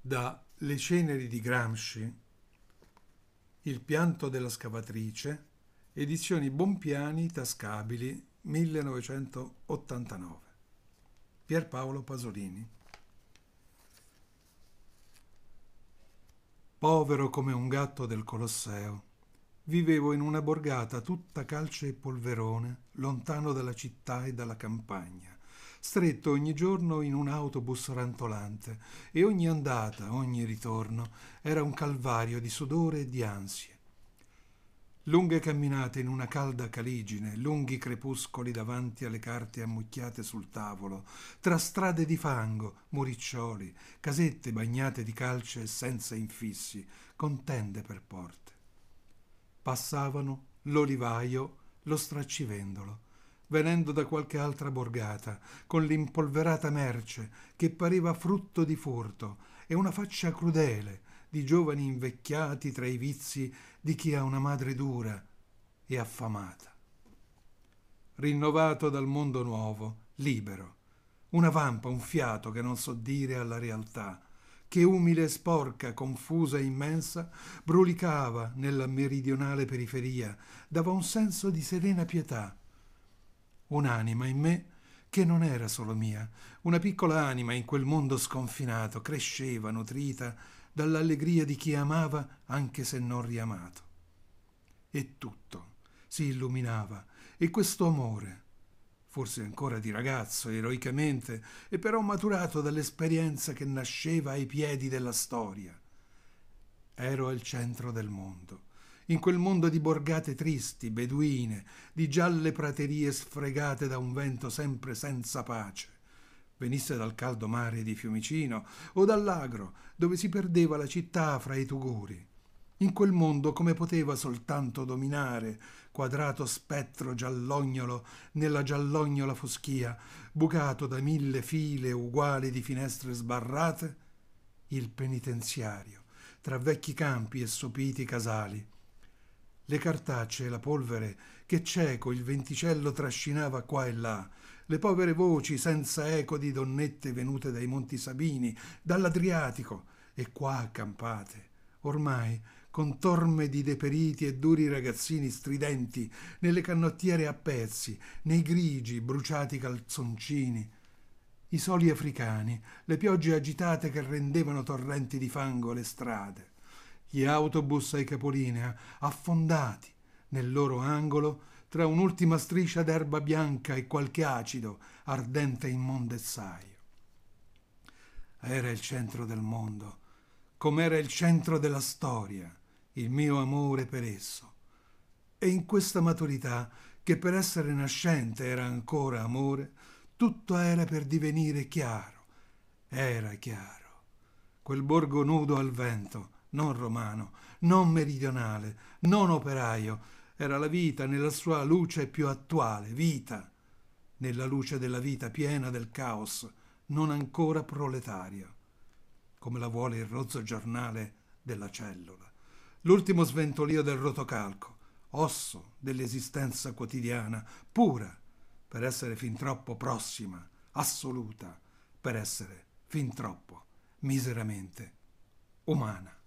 da Le ceneri di Gramsci, Il pianto della scavatrice, edizioni Bompiani Tascabili 1989. Pierpaolo Pasolini. Povero come un gatto del Colosseo, vivevo in una borgata tutta calce e polverone, lontano dalla città e dalla campagna stretto ogni giorno in un autobus rantolante e ogni andata, ogni ritorno era un calvario di sudore e di ansie. Lunghe camminate in una calda caligine, lunghi crepuscoli davanti alle carte ammucchiate sul tavolo, tra strade di fango, muriccioli, casette bagnate di calce senza infissi, con tende per porte. Passavano l'olivaio, lo straccivendolo, venendo da qualche altra borgata, con l'impolverata merce che pareva frutto di furto e una faccia crudele di giovani invecchiati tra i vizi di chi ha una madre dura e affamata. Rinnovato dal mondo nuovo, libero, una vampa, un fiato che non so dire alla realtà, che umile e sporca, confusa e immensa, brulicava nella meridionale periferia, dava un senso di serena pietà un'anima in me che non era solo mia, una piccola anima in quel mondo sconfinato, cresceva, nutrita dall'allegria di chi amava anche se non riamato. E tutto si illuminava, e questo amore, forse ancora di ragazzo, eroicamente, e però maturato dall'esperienza che nasceva ai piedi della storia. Ero al centro del mondo in quel mondo di borgate tristi, beduine, di gialle praterie sfregate da un vento sempre senza pace. Venisse dal caldo mare di Fiumicino o dall'agro, dove si perdeva la città fra i tuguri. In quel mondo come poteva soltanto dominare, quadrato spettro giallognolo nella giallognola foschia, bucato da mille file uguali di finestre sbarrate, il penitenziario, tra vecchi campi e sopiti casali le cartacce e la polvere che cieco il venticello trascinava qua e là, le povere voci senza eco di donnette venute dai Monti Sabini, dall'Adriatico e qua accampate, ormai con torme di deperiti e duri ragazzini stridenti, nelle cannottiere a pezzi, nei grigi bruciati calzoncini, i soli africani, le piogge agitate che rendevano torrenti di fango le strade gli autobus ai capolinea, affondati nel loro angolo tra un'ultima striscia d'erba bianca e qualche acido ardente immondezzaio. Era il centro del mondo, com'era il centro della storia, il mio amore per esso. E in questa maturità, che per essere nascente era ancora amore, tutto era per divenire chiaro. Era chiaro. Quel borgo nudo al vento, non romano, non meridionale, non operaio, era la vita nella sua luce più attuale, vita, nella luce della vita piena del caos, non ancora proletaria, come la vuole il rozzo giornale della cellula. L'ultimo sventolio del rotocalco, osso dell'esistenza quotidiana, pura, per essere fin troppo prossima, assoluta, per essere fin troppo miseramente umana.